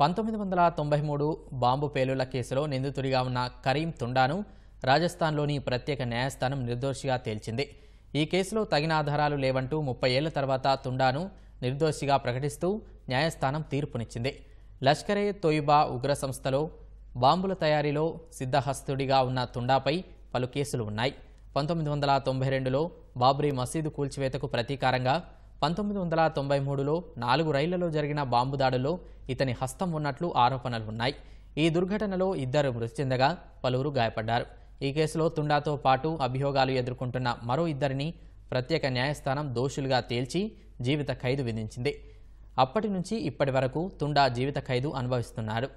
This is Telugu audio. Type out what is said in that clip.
పంతొమ్మిది వందల తొంభై మూడు బాంబు పేలుళ్ల కేసులో నిందితుడిగా ఉన్న కరీం తుండాను రాజస్థాన్లోని ప్రత్యేక న్యాయస్థానం నిర్దోషిగా తేల్చింది ఈ కేసులో తగిన ఆధారాలు లేవంటూ ముప్పై ఏళ్ల తర్వాత తుండాను నిర్దోషిగా ప్రకటిస్తూ న్యాయస్థానం తీర్పునిచ్చింది లష్కరే తోయిబా ఉగ్ర సంస్థలో బాంబుల తయారీలో సిద్ధహస్తుడిగా ఉన్న తుండాపై పలు కేసులు ఉన్నాయి పంతొమ్మిది వందల తొంభై రెండులో బాబ్రీ మసీదు కూల్చివేతకు ప్రతీకారంగా పంతొమ్మిది వందల తొంభై మూడులో నాలుగు రైళ్లలో జరిగిన బాంబు దాడుల్లో ఇతని హస్తం ఉన్నట్లు ఆరోపణలు ఉన్నాయి ఈ దుర్ఘటనలో ఇద్దరు మృతి చెందగా పలువురు గాయపడ్డారు ఈ కేసులో తుండాతో పాటు అభియోగాలు ఎదుర్కొంటున్న మరో ఇద్దరిని ప్రత్యేక న్యాయస్థానం దోషులుగా తేల్చి జీవిత ఖైదు విధించింది అప్పటి నుంచి ఇప్పటి వరకు తుండా జీవిత ఖైదు అనుభవిస్తున్నారు